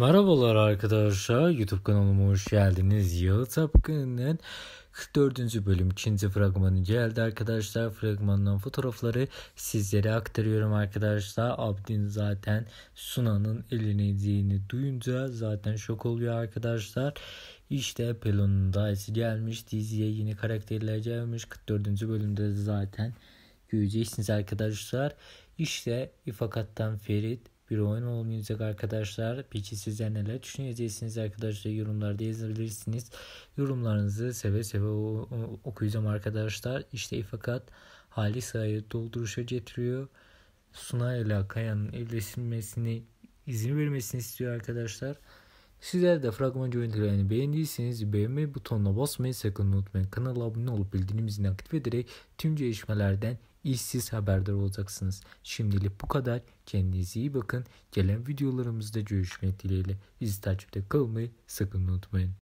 Merhabalar arkadaşlar, YouTube kanalıma hoş geldiniz. Yağıt Tapkının 44. bölüm 2. fragmanı geldi arkadaşlar. Fragmandan fotoğrafları sizlere aktarıyorum arkadaşlar. Abdin zaten Suna'nın elenediğini duyunca zaten şok oluyor arkadaşlar. İşte Pelon'un dayısı gelmiş. Diziye yeni karakterler gelmiş. 44. bölümde zaten göreceksiniz arkadaşlar. İşte İfakat'tan Ferit bir oyun olmayacak arkadaşlar. Peki sizler neler düşüneceksiniz arkadaşlar? Yorumlarda yazabilirsiniz. Yorumlarınızı seve seve okuyacağım arkadaşlar. İşte fakat Halis Ağa'yı dolduruşa getiriyor. Suna ile Kaya'nın evleşmesini izin vermesini istiyor arkadaşlar. Sizler de fragmancı oyuncularını beğendiyseniz beğenme butonuna basmayı sakın unutmayın. Kanala abone olup bildirimizi zilini aktif ederek tüm gelişmelerden işsiz haberdar olacaksınız. Şimdilik bu kadar. Kendinize iyi bakın. Gelen videolarımızda görüşmek dileğiyle. Bizi takipte kalmayı sakın unutmayın.